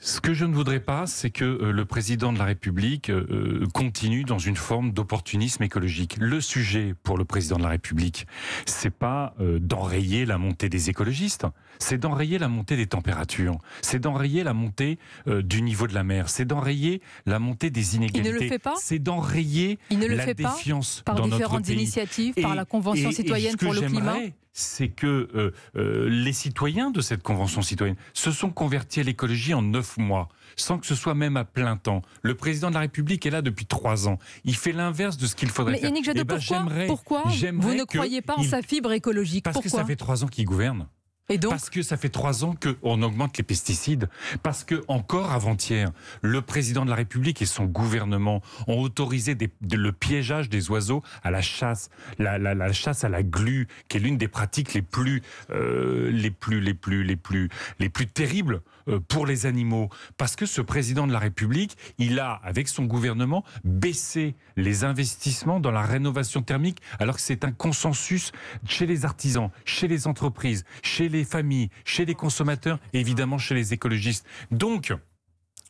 Ce que je ne voudrais pas, c'est que euh, le président de la République euh, euh, continue dans une forme d'opportunisme écologique. Le sujet pour le président de la République, c'est pas d'enrayer la montée des écologistes, c'est d'enrayer la montée des températures, c'est d'enrayer la montée du niveau de la mer, c'est d'enrayer la montée des inégalités. C'est d'enrayer la défiance dans notre pays. Il ne le fait pas par différentes initiatives, par la Convention citoyenne pour le climat c'est que euh, euh, les citoyens de cette convention citoyenne se sont convertis à l'écologie en neuf mois, sans que ce soit même à plein temps. Le président de la République est là depuis trois ans. Il fait l'inverse de ce qu'il faudrait Mais Yannick Jadot, eh ben, pourquoi, vous ne croyez pas en sa fibre écologique Parce que ça fait trois ans qu'il gouverne parce que ça fait trois ans qu'on augmente les pesticides, parce que encore avant-hier, le président de la République et son gouvernement ont autorisé le piégeage des oiseaux à la chasse, la, chasse à la glu, qui est l'une des pratiques les plus, euh, les plus, les plus, les plus, les plus terribles euh, pour les animaux, parce que ce président de la République, il a, avec son gouvernement, baissé les investissements dans la rénovation thermique, alors que c'est un consensus chez les artisans, chez les entreprises, chez les les familles, chez les consommateurs et évidemment chez les écologistes. Donc,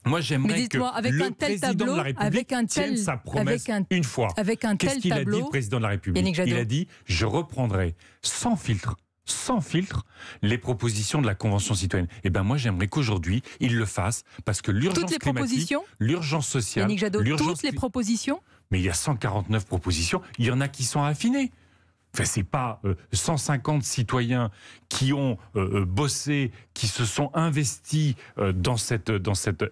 moi, j'aimerais que le un président de la République avec un tel, tienne sa promesse une fois. Qu'est-ce qu'il a dit, le président de la République Il a dit « Je reprendrai sans filtre » sans filtre les propositions de la Convention citoyenne. Et eh ben moi, j'aimerais qu'aujourd'hui, il le fasse, parce que l'urgence climatique, l'urgence sociale, toutes les propositions. Mais il y a 149 propositions, il y en a qui sont affinées. Enfin, c'est pas 150 euh, citoyens qui ont euh, euh, bossé, qui se sont investis dans cette dans cette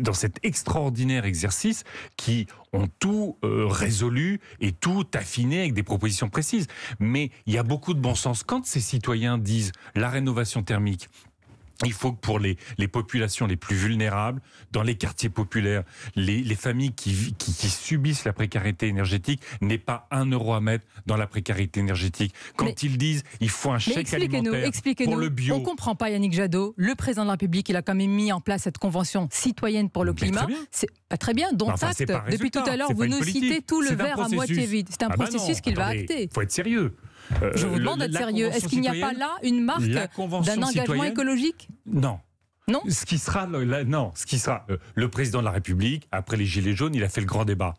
dans cet extraordinaire exercice qui ont tout résolu et tout affiné avec des propositions précises. Mais il y a beaucoup de bon sens. Quand ces citoyens disent la rénovation thermique, il faut que pour les, populations les plus vulnérables, dans les quartiers populaires, les, familles qui, subissent la précarité énergétique n'aient pas un euro à mettre dans la précarité énergétique. Quand ils disent il faut un chèque alimentaire pour le bio. On ne comprend pas Yannick Jadot. Le président de la République, il a quand même mis en place cette convention citoyenne pour le climat. C'est pas très bien, Donc acte. Depuis tout à l'heure, vous nous citez tout le verre à moitié vide. C'est un ah ben processus qu'il va acter. Il faut être sérieux. Euh, Je vous demande d'être sérieux. Est-ce qu'il n'y a pas là une marque d'un engagement écologique Non. Non. Ce qui sera, non, ce qui sera euh, le président de la République, après les Gilets jaunes, il a fait le grand débat.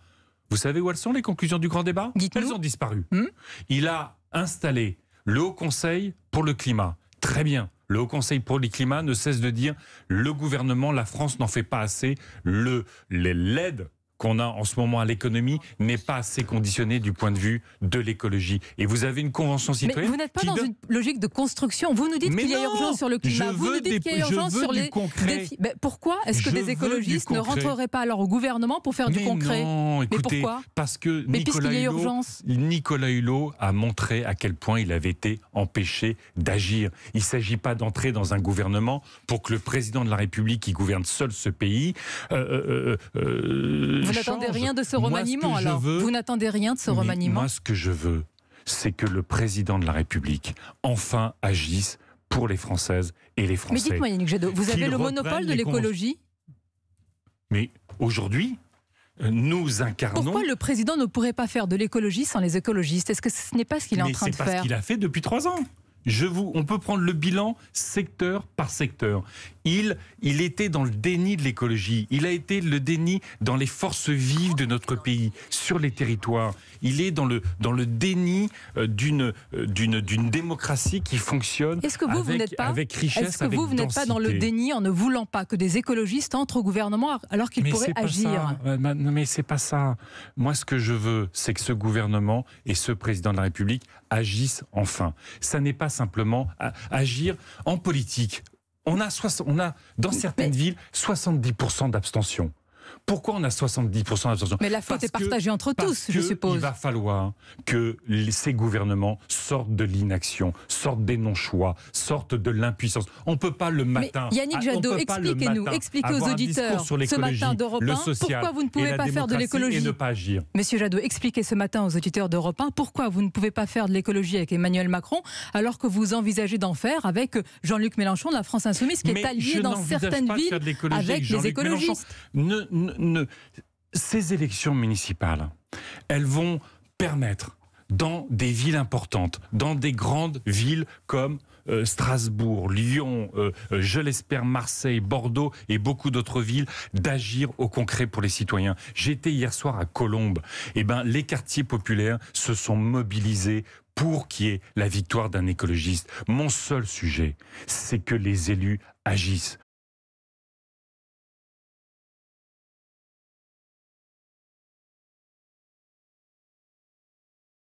Vous savez où elles sont, les conclusions du grand débat Elles ont disparu. Hmm il a installé le Haut Conseil pour le climat. Très bien. Le Haut Conseil pour le climat ne cesse de dire le gouvernement, la France n'en fait pas assez. Le l'aide qu'on a en ce moment à l'économie n'est pas assez conditionné du point de vue de l'écologie. Et vous avez une convention citoyenne. Mais vous n'êtes pas dans une logique de construction. Vous nous dites qu'il y a urgence sur le climat. Vous nous dites qu'il y a urgence sur les défis. pourquoi est-ce que des écologistes ne rentreraient pas alors au gouvernement pour faire du concret Mais pourquoi Parce que mais Nicolas, Hulot, urgence. Nicolas Hulot a montré à quel point il avait été empêché d'agir. Il ne s'agit pas d'entrer dans un gouvernement pour que le président de la République qui gouverne seul ce pays. euh, euh, euh, euh vous n'attendez rien de ce remaniement alors Vous n'attendez rien de ce remaniement Moi, ce que je veux, c'est que le président de la République enfin agisse pour les Françaises et les Français. Mais dites-moi, Yannick Jadot, vous avez le monopole de l'écologie Mais aujourd'hui, euh, nous incarnons. Pourquoi le président ne pourrait pas faire de l'écologie sans les écologistes Est-ce que ce n'est pas ce qu'il est en train de faire C'est ce qu'il a fait depuis trois ans. Je vous, on peut prendre le bilan secteur par secteur il, était dans le déni de l'écologie. Il a été le déni dans les forces vives de notre pays, sur les territoires. Il est dans le, dans le déni euh, euh, d'une, démocratie qui fonctionne Est-ce que vous, avec, n'êtes pas, avec richesse. Est-ce que vous, n'êtes pas dans le déni en ne voulant pas que des écologistes entrent au gouvernement alors qu'ils pourraient agir Mais c'est pas ça. Moi, ce que je veux, c'est que ce gouvernement et ce président de la République agissent enfin. Ça n'est pas simplement euh, agir en politique on a, on a dans certaines villes 70% d'abstention. Pourquoi on a 70% d'absorption Mais la faute est partagée entre tous, je suppose. Il va falloir que ces gouvernements sortent de l'inaction, sortent des non-choix, sortent de l'impuissance. On ne peut pas le matin. Yannick ah, Jadot, expliquez-nous, expliquez aux auditeurs ce matin d'Europe 1 pourquoi vous ne pouvez pas faire de l'écologie. ne Monsieur Jadot, expliquez ce matin aux auditeurs d'Europe 1 pourquoi vous ne pouvez pas faire de l'écologie avec Emmanuel Macron alors que vous envisagez d'en faire avec Jean-Luc Mélenchon de la France Insoumise qui est allié dans certaines villes avec, les écologistes ces élections municipales, elles vont permettre dans des villes importantes, dans des grandes villes comme euh, Strasbourg, Lyon, euh, euh, je l'espère Marseille, Bordeaux et beaucoup d'autres villes d'agir au concret pour les citoyens. J'étais hier soir à Colombes. et eh ben, les quartiers populaires se sont mobilisés pour qu'il y ait la victoire d'un écologiste. Mon seul sujet, c'est que les élus agissent.